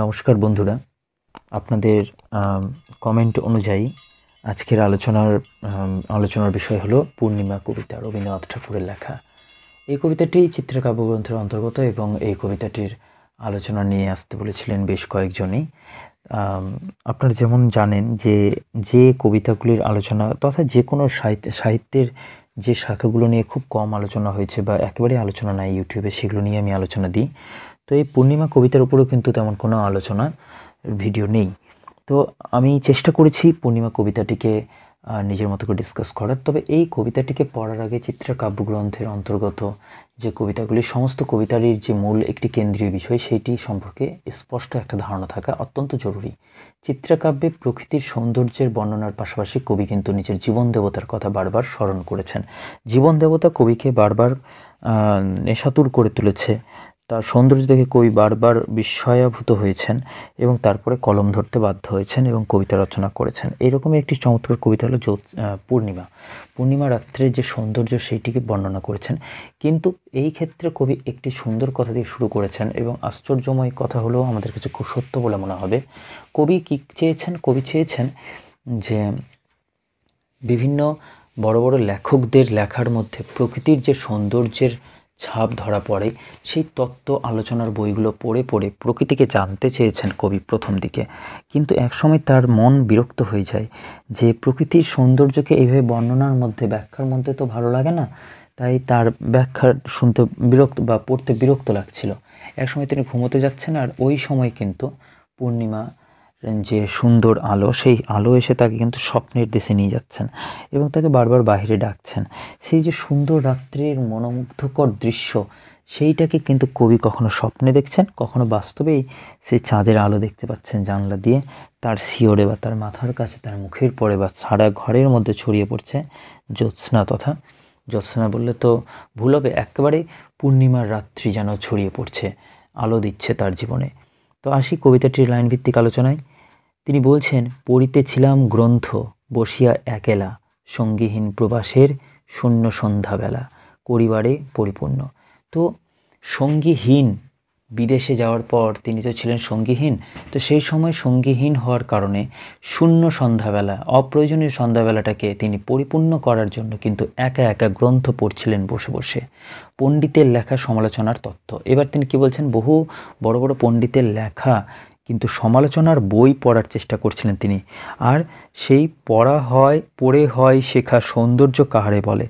নমস্কার বন্ধুরা আপনাদের কমেন্ট অনুযায়ী আজকের আলোচনার আলোচনার বিষয় হলো পূর্ণিমা কবিতা রবীন্দ্রনাথ ঠাকুরের লেখা এই কবিতাটি চিত্রকাব্যগ্রন্থের অন্তর্গত এবং এই কবিতাটির আলোচনা নিয়ে আসতে বলেছিলেন বেশ কয়েকজনই আপনারা যেমন জানেন যে যে কবিতাগুলির আলোচনা তথা যে কোনো সাহিত্য সাহিত্যের যে শাখাগুলো নিয়ে খুব কম আলোচনা হয়েছে বা একেবারে আলোচনা নাই ইউটিউবে সেগুলো নিয়ে আমি আলোচনা দিই তো এই পূর্ণিমা কবিতার উপরেও কিন্তু তেমন কোনো আলোচনা ভিডিও নেই তো আমি চেষ্টা করেছি পূর্ণিমা কবিতাটিকে নিজের মতো করে ডিসকাস করার তবে এই কবিতাটিকে পড়ার আগে চিত্রা কাব্যগ্রন্থের অন্তর্গত যে কবিতাগুলি সমস্ত কবিতারই যে মূল একটি কেন্দ্রীয় বিষয় সেইটি সম্পর্কে স্পষ্ট একটা ধারণা থাকা অত্যন্ত জরুরি চিত্রাকাব্যে প্রকৃতির সৌন্দর্যের বর্ণনার পাশাপাশি কবি কিন্তু নিজের জীবন দেবতার কথা বারবার স্মরণ করেছেন জীবন দেবতা কবিকে বারবার নেশাতুর করে তুলেছে তার সৌন্দর্য দেখে কবি বারবার বিস্ময়াভূত হয়েছেন এবং তারপরে কলম ধরতে বাধ্য হয়েছেন এবং কবিতা রচনা করেছেন এরকমই একটি চমৎকার কবিতা হলো পূর্ণিমা পূর্ণিমা রাত্রে যে সৌন্দর্য সেইটিকে বর্ণনা করেছেন কিন্তু এই ক্ষেত্রে কবি একটি সুন্দর কথা দিয়ে শুরু করেছেন এবং আশ্চর্যময় কথা হলেও আমাদের কাছে খুব সত্য বলে মনে হবে কবি কী চেয়েছেন কবি চেয়েছেন যে বিভিন্ন বড় বড় লেখকদের লেখার মধ্যে প্রকৃতির যে সৌন্দর্যের ছাপ ধরা পড়ে সেই তত্ত্ব আলোচনার বইগুলো পড়ে পড়ে প্রকৃতিকে জানতে চেয়েছেন কবি প্রথম দিকে কিন্তু একসময় তার মন বিরক্ত হয়ে যায় যে প্রকৃতির সৌন্দর্যকে এইভাবে বর্ণনার মধ্যে ব্যাখ্যার মধ্যে তো ভালো লাগে না তাই তার ব্যাখ্যা শুনতে বিরক্ত বা পড়তে বিরক্ত লাগছিল একসময় তিনি ঘুমোতে যাচ্ছেন আর ওই সময় কিন্তু পূর্ণিমা যে সুন্দর আলো সেই আলো এসে তাকে কিন্তু স্বপ্নের দেশে নিয়ে যাচ্ছেন এবং তাকে বারবার বাহিরে ডাকছেন সেই যে সুন্দর রাত্রির মনোমুগ্ধকর দৃশ্য সেইটাকে কিন্তু কবি কখনো স্বপ্নে দেখছেন কখনো বাস্তবেই সে চাঁদের আলো দেখতে পাচ্ছেন জানলা দিয়ে তার শিওরে বা তার মাথার কাছে তার মুখের পরে বা সারা ঘরের মধ্যে ছড়িয়ে পড়ছে জ্যোৎস্না তথা জ্যোৎস্না বললে তো ভুল হবে একেবারে পূর্ণিমার রাত্রি যেন ছড়িয়ে পড়ছে আলো দিচ্ছে তার জীবনে তো আসি কবিতাটির লাইন ভিত্তিক আলোচনায় তিনি বলছেন পড়িতেছিলাম গ্রন্থ বসিয়া একেলা সঙ্গীহীন প্রবাসের শূন্য সন্ধ্যাবেলা পরিবারে পরিপূর্ণ তো সঙ্গীহীন বিদেশে যাওয়ার পর তিনি তো ছিলেন সঙ্গীহীন তো সেই সময় সঙ্গীহীন হওয়ার কারণে শূন্য সন্ধ্যাবেলা অপ্রয়োজনীয় সন্ধ্যাবেলাটাকে তিনি পরিপূর্ণ করার জন্য কিন্তু একা একা গ্রন্থ পড়ছিলেন বসে বসে পণ্ডিতের লেখা সমালোচনার তত্ত্ব এবার তিনি কি বলছেন বহু বড় বড় পণ্ডিতের লেখা কিন্তু সমালোচনার বই পড়ার চেষ্টা করছিলেন তিনি আর সেই পড়া হয় পড়ে হয় শেখা সৌন্দর্য কাহারে বলে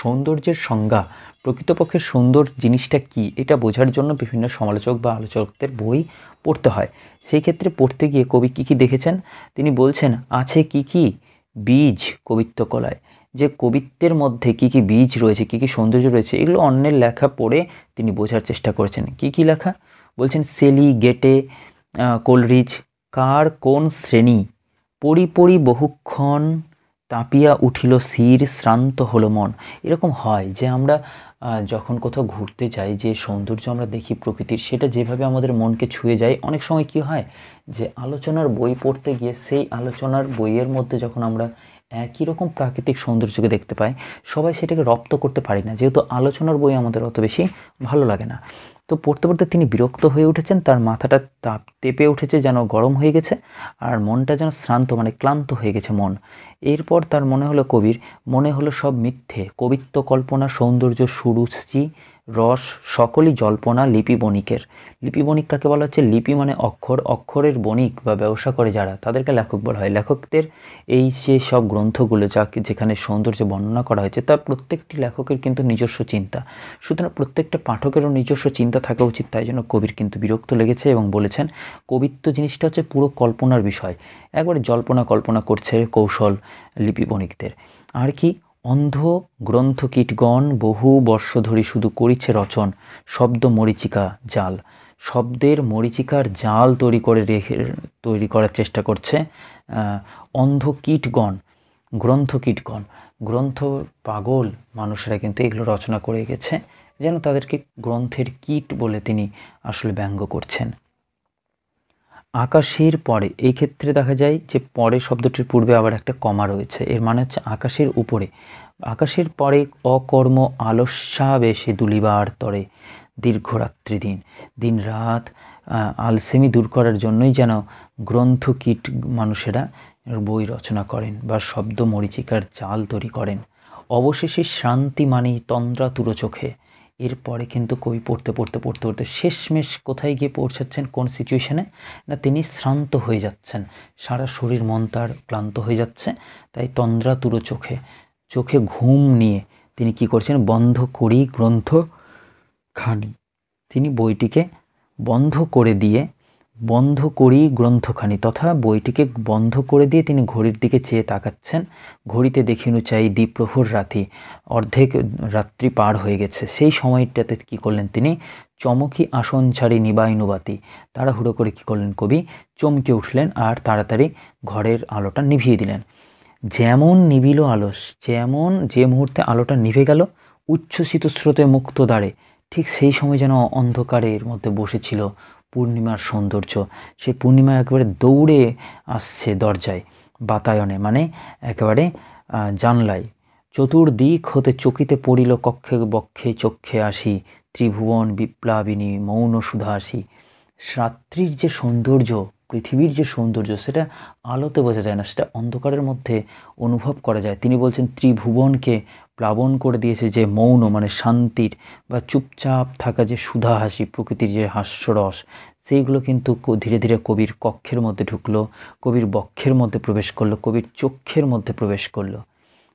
সৌন্দর্যের সংজ্ঞা প্রকৃতপক্ষে সুন্দর জিনিসটা কি এটা বোঝার জন্য বিভিন্ন সমালোচক বা আলোচকদের বই পড়তে হয় সেই ক্ষেত্রে পড়তে গিয়ে কবি কী কী দেখেছেন তিনি বলছেন আছে কি কি বীজ কবিত্বকলায় যে কবিত্বের মধ্যে কি কি বীজ রয়েছে কি কি সৌন্দর্য রয়েছে এগুলো অন্যের লেখা পড়ে তিনি বোঝার চেষ্টা করেছেন কি কি লেখা বলছেন সেলি গেটে কোলরিচ কার কোন শ্রেণী পরিপরি বহুক্ষণ তাঁপিয়া উঠিল শির শ্রান্ত হলো মন এরকম হয় যে আমরা যখন কোথাও ঘুরতে যাই যে সৌন্দর্য আমরা দেখি প্রকৃতির সেটা যেভাবে আমাদের মনকে ছুঁয়ে যায় অনেক সময় কি হয় যে আলোচনার বই পড়তে গিয়ে সেই আলোচনার বইয়ের মধ্যে যখন আমরা একই রকম প্রাকৃতিক সৌন্দর্যকে দেখতে পাই সবাই সেটাকে রপ্ত করতে পারি না যেহেতু আলোচনার বই আমাদের অত বেশি ভালো লাগে না তো পড়তে পড়তে তিনি বিরক্ত হয়ে উঠেছেন তার মাথাটা তাপ তেপে উঠেছে যেন গরম হয়ে গেছে আর মনটা যেন শ্রান্ত মানে ক্লান্ত হয়ে গেছে মন এরপর তার মনে হলো কবির মনে হলো সব মিথ্যে কবিত্ব কল্পনা সৌন্দর্য সুরুচি রস সকলই জল্পনা লিপি বণিকের লিপি বণিক কাকে বলা হচ্ছে লিপি মানে অক্ষর অক্ষরের বণিক বা ব্যবসা করে যারা তাদেরকে লেখক বলা হয় লেখকদের এই যে সব গ্রন্থগুলো যা যেখানে সৌন্দর্য বর্ণনা করা হয়েছে তার প্রত্যেকটি লেখকের কিন্তু নিজস্ব চিন্তা সুতরাং প্রত্যেকটা পাঠকেরও নিজস্ব চিন্তা থাকা উচিত তাই জন্য কবির কিন্তু বিরক্ত লেগেছে এবং বলেছেন কবিত্ব জিনিসটা হচ্ছে পুরো কল্পনার বিষয় একবারে জল্পনা কল্পনা করছে কৌশল লিপি বণিকদের আর কি অন্ধ গ্রন্থকীটগণ বহু বর্ষ ধরি শুধু করিছে রচন শব্দ মরিচিকা জাল শব্দের মরিচিকার জাল তৈরি করে রেখে তৈরি করার চেষ্টা করছে অন্ধ কীটগণ গ্রন্থ কীটগণ গ্রন্থ পাগল মানুষেরা কিন্তু এগুলো রচনা করে গেছে যেন তাদেরকে গ্রন্থের কীট বলে তিনি আসলে ব্যঙ্গ করছেন আকাশের পরে এই ক্ষেত্রে দেখা যায় যে পরে শব্দটির পূর্বে আবার একটা কমা রয়েছে এর মানে হচ্ছে আকাশের উপরে আকাশের পরে অকর্ম আলস্যাবেশে দুলিবার তরে দীর্ঘরাত্রি দিন দিন রাত আলসেমি দূর করার জন্যই যেন গ্রন্থ কীট মানুষেরা বই রচনা করেন বা শব্দ মরিচিকার জাল তৈরি করেন অবশেষে শান্তি মানেই তুরো চোখে এরপরে কিন্তু কবি পড়তে পড়তে পড়তে পড়তে শেষমেশ কোথায় গিয়ে পৌঁছাচ্ছেন কোন সিচুয়েশানে না তিনি শ্রান্ত হয়ে যাচ্ছেন সারা শরীর মন তার ক্লান্ত হয়ে যাচ্ছে তাই তুরো চোখে চোখে ঘুম নিয়ে তিনি কি করছেন বন্ধ করি গ্রন্থ খানি তিনি বইটিকে বন্ধ করে দিয়ে বন্ধ করি গ্রন্থখানি তথা বইটিকে বন্ধ করে দিয়ে তিনি ঘড়ির দিকে চেয়ে তাকাচ্ছেন ঘড়িতে দেখিনু চাই দ্বীপ্রহর রাতি অর্ধেক রাত্রি পার হয়ে গেছে সেই সময়টাতে কি করলেন তিনি চমকি আসন ছাড়ি নিবাইনুবাতি তাড়াহুড়ো করে কি করলেন কবি চমকে উঠলেন আর তাড়াতাড়ি ঘরের আলোটা নিভিয়ে দিলেন যেমন নিবিল আলস যেমন যে মুহূর্তে আলোটা নিভে গেল উচ্ছ্বসিত স্রোতে মুক্ত দ্বারে ঠিক সেই সময় যেন অন্ধকারের মধ্যে বসেছিল পূর্ণিমার সৌন্দর্য সেই পূর্ণিমা একেবারে দৌড়ে আসছে দরজায় বাতায়নে মানে একেবারে জানলায় চতুর্দিক হতে চকিতে পড়িল কক্ষে বক্ষে চক্ষে আসি ত্রিভুবন বিপ্লাবিনী মৌন সুধা আসি রাত্রির যে সৌন্দর্য পৃথিবীর যে সৌন্দর্য সেটা আলোতে বোঝা যায় না সেটা অন্ধকারের মধ্যে অনুভব করা যায় তিনি বলছেন ত্রিভুবনকে প্লাবন করে দিয়েছে যে মৌন মানে শান্তির বা চুপচাপ থাকা যে সুধা হাসি প্রকৃতির যে হাস্যরস সেইগুলো কিন্তু ধীরে ধীরে কবির কক্ষের মধ্যে ঢুকলো কবির বক্ষের মধ্যে প্রবেশ করলো কবির চক্ষের মধ্যে প্রবেশ করলো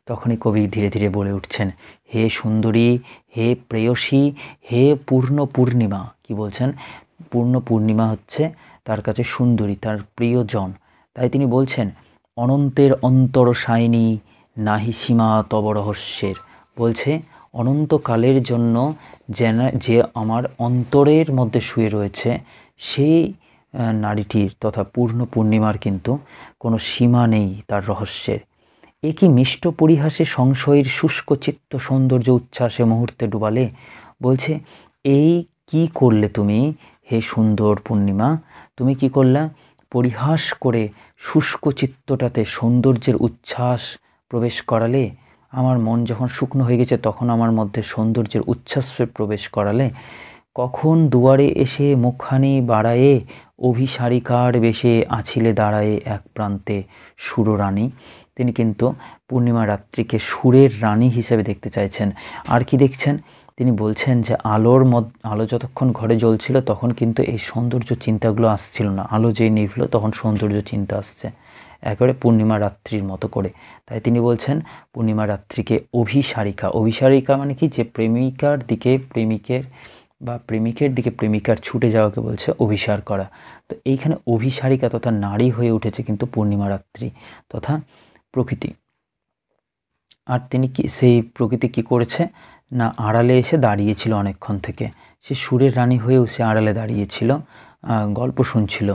তখনই কবি ধীরে ধীরে বলে উঠছেন হে সুন্দরী হে প্রেয়সী হে পূর্ণ পূর্ণিমা কি বলছেন পূর্ণ পূর্ণিমা হচ্ছে তার কাছে সুন্দরী তার প্রিয়জন তাই তিনি বলছেন অনন্তের অন্তর সায়নী নাহি সীমা তব রহস্যের বলছে অনন্তকালের জন্য যেন যে আমার অন্তরের মধ্যে শুয়ে রয়েছে সেই নারীটির তথা পূর্ণ পূর্ণিমার কিন্তু কোনো সীমা নেই তার রহস্যের এ কি মিষ্ট পরিহাসে সংশয়ের শুষ্ক চিত্ত সৌন্দর্য উচ্ছ্বাসে মুহূর্তে ডুবালে বলছে এই কি করলে তুমি হে সুন্দর পূর্ণিমা তুমি কি করলা পরিহাস করে শুষ্ক চিত্তটাতে সৌন্দর্যের উচ্ছ্বাস প্রবেশ করালে আমার মন যখন শুকনো হয়ে গেছে তখন আমার মধ্যে সৌন্দর্যের উচ্ছ্বাসে প্রবেশ করালে কখন দুয়ারে এসে মুখখানি বাড়ায়ে অভিসারিকার বেশে আছিলে দাঁড়ায়ে এক প্রান্তে সুররানী তিনি কিন্তু পূর্ণিমা রাত্রিকে সুরের রানী হিসেবে দেখতে চাইছেন আর কি দেখছেন তিনি বলছেন যে আলোর মদ আলো যতক্ষণ ঘরে জ্বলছিল তখন কিন্তু এই সৌন্দর্য চিন্তাগুলো আসছিল না আলো যেই নিভল তখন সৌন্দর্য চিন্তা আসছে একেবারে পূর্ণিমা রাত্রির মতো করে তাই তিনি বলছেন পূর্ণিমা রাত্রিকে অভিসারিকা অভিসারিকা মানে কি যে প্রেমিকার দিকে প্রেমিকের বা প্রেমিকের দিকে প্রেমিকার ছুটে যাওয়াকে বলছে অভিসার করা তো এইখানে অভিসারিকা তথা নারী হয়ে উঠেছে কিন্তু পূর্ণিমা রাত্রি তথা প্রকৃতি আর তিনি কি সেই প্রকৃতি কি করেছে না আড়ালে এসে দাঁড়িয়েছিল অনেকক্ষণ থেকে সে সুরের রানী হয়েও সে আড়ালে দাঁড়িয়েছিল গল্প শুনছিল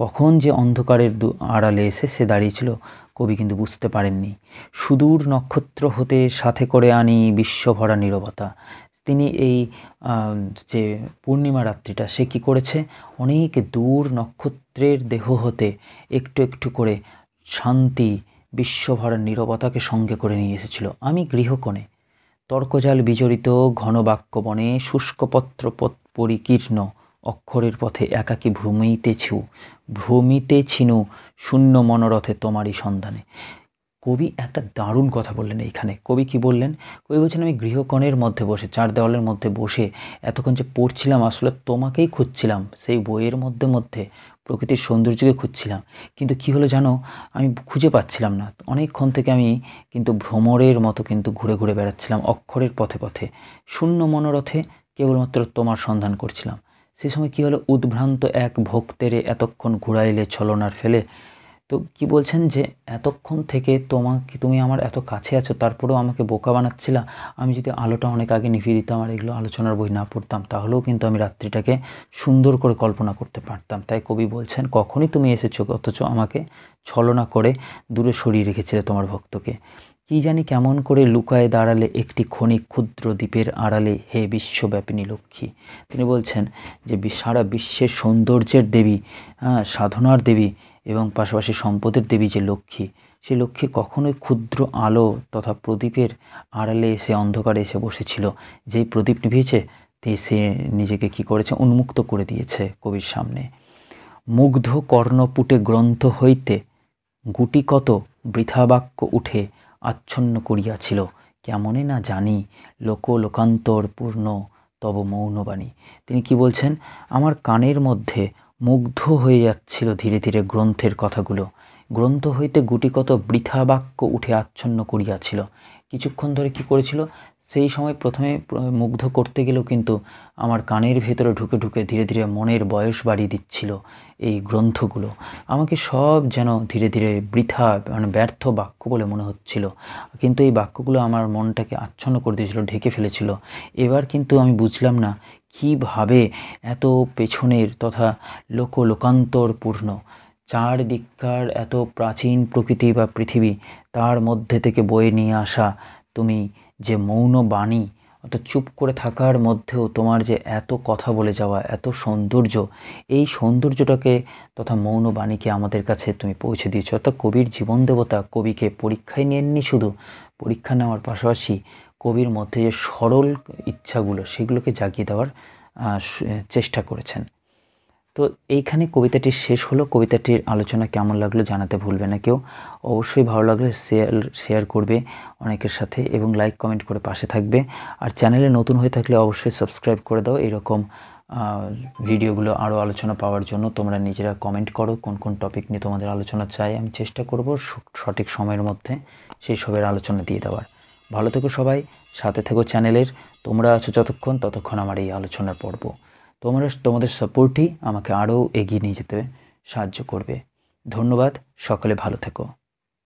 কখন যে অন্ধকারের আড়ালে এসে সে দাঁড়িয়েছিল কবি কিন্তু বুঝতে পারেননি সুদূর নক্ষত্র হতে সাথে করে আনি বিশ্বভরা নিরবতা তিনি এই যে পূর্ণিমা রাত্রিটা সে কী করেছে অনেক দূর নক্ষত্রের দেহ হতে একটু একটু করে শান্তি বিশ্বভরা নিরবতাকে সঙ্গে করে নিয়ে এসেছিল আমি গৃহকোণে তর্কজাল বিজড়িত ঘন বাক্যবনে শুষ্কপত্র পরিকীর্ণ অক্ষরের পথে একাকী ভ্রমিতেছু ভ্রমিতেছিনু শূন্য মনোরথে তোমারই সন্ধানে কবি একটা দারুণ কথা বললেন এইখানে কবি কি বললেন কবি বলছেন আমি গৃহকণের মধ্যে বসে চার দেওয়ালের মধ্যে বসে এতক্ষণ যে পড়ছিলাম আসলে তোমাকেই খুঁজছিলাম সেই বইয়ের মধ্যে মধ্যে প্রকৃতির সৌন্দর্যকে খুঁজছিলাম কিন্তু কি হলো জানো আমি খুঁজে পাচ্ছিলাম না অনেকক্ষণ থেকে আমি কিন্তু ভ্রমরের মতো কিন্তু ঘুরে ঘুরে বেড়াচ্ছিলাম অক্ষরের পথে পথে শূন্য মনোরথে কেবলমাত্র তোমার সন্ধান করছিলাম সেই সময় কি হলো উদ্ভ্রান্ত এক ভক্তের এতক্ষণ ঘুরাইলে ছলনার ফেলে তো কি বলছেন যে এতক্ষণ থেকে তোমাকে তুমি আমার এত কাছে আছো তারপরেও আমাকে বোকা বানাচ্ছিলা আমি যদি আলোটা অনেক আগে নিভিয়ে দিতাম আর এগুলো আলোচনার বই না পড়তাম তাহলেও কিন্তু আমি রাত্রিটাকে সুন্দর করে কল্পনা করতে পারতাম তাই কবি বলছেন কখনই তুমি এসেছো অথচ আমাকে ছলনা করে দূরে সরিয়ে রেখেছিলে তোমার ভক্তকে কি জানি কেমন করে লুকায় দাঁড়ালে একটি ক্ষণিক ক্ষুদ্র দ্বীপের আড়ালে হে বিশ্বব্যাপিনী লক্ষ্মী তিনি বলছেন যে সারা বিশ্বের সৌন্দর্যের দেবী হ্যাঁ সাধনার দেবী এবং পাশাপাশি সম্পদের দেবী যে লক্ষ্মী সে লক্ষ্মী কখনোই ক্ষুদ্র আলো তথা প্রদীপের আড়ালে এসে অন্ধকারে এসে বসেছিল যেই প্রদীপ নিভিয়েছে সে নিজেকে কি করেছে উন্মুক্ত করে দিয়েছে কবির সামনে মুগ্ধ কর্ণপুটে গ্রন্থ হইতে গুটিকত বৃথাবাক্য উঠে আচ্ছন্ন করিয়াছিল কেমনে না জানি লোক লোকান্তর পূর্ণ তব মৌনবাণী তিনি কি বলছেন আমার কানের মধ্যে মুগ্ধ হয়ে যাচ্ছিল ধীরে ধীরে গ্রন্থের কথাগুলো গ্রন্থ হইতে গুটিকত বৃথা বাক্য উঠে আচ্ছন্ন করিয়াছিল কিছুক্ষণ ধরে কি করেছিল সেই সময় প্রথমে মুগ্ধ করতে গেলেও কিন্তু আমার কানের ভেতরে ঢুকে ঢুকে ধীরে ধীরে মনের বয়স বাড়িয়ে দিচ্ছিল এই গ্রন্থগুলো আমাকে সব যেন ধীরে ধীরে বৃথা মানে ব্যর্থ বাক্য বলে মনে হচ্ছিল কিন্তু এই বাক্যগুলো আমার মনটাকে আচ্ছন্ন করে দিয়েছিল ঢেকে ফেলেছিল এবার কিন্তু আমি বুঝলাম না কিভাবে এত পেছনের তথা লোক লোকান্তরপূর্ণ চারদিককার এত প্রাচীন প্রকৃতি বা পৃথিবী তার মধ্যে থেকে বয়ে নিয়ে আসা তুমি যে মৌন বাণী অর্থাৎ চুপ করে থাকার মধ্যেও তোমার যে এত কথা বলে যাওয়া এত সৌন্দর্য এই সৌন্দর্যটাকে তথা মৌন বাণীকে আমাদের কাছে তুমি পৌঁছে দিয়েছো অর্থাৎ কবির জীবন দেবতা কবিকে পরীক্ষায় নেননি শুধু পরীক্ষা নেওয়ার পাশাপাশি কবির মধ্যে যে সরল ইচ্ছাগুলো সেগুলোকে জাগিয়ে দেওয়ার চেষ্টা করেছেন তো এইখানে কবিতাটি শেষ হলো কবিতাটির আলোচনা কেমন লাগলো জানাতে ভুলবে না কেউ অবশ্যই ভালো লাগলে শেয়ার শেয়ার করবে অনেকের সাথে এবং লাইক কমেন্ট করে পাশে থাকবে আর চ্যানেলে নতুন হয়ে থাকলে অবশ্যই সাবস্ক্রাইব করে দাও এরকম ভিডিওগুলো আরও আলোচনা পাওয়ার জন্য তোমরা নিজেরা কমেন্ট করো কোন কোন টপিক নিয়ে তোমাদের আলোচনা চাই আমি চেষ্টা করব সঠিক সময়ের মধ্যে সেই সবের আলোচনা দিয়ে দেওয়ার ভালো থেকো সবাই সাথে থেকো চ্যানেলের তোমরা আছো যতক্ষণ ততক্ষণ আমার এই আলোচনার পর্ব তোমরা তোমাদের সাপোর্টই আমাকে আরও এগিয়ে নিয়ে যেতে সাহায্য করবে ধন্যবাদ সকলে ভালো থেকো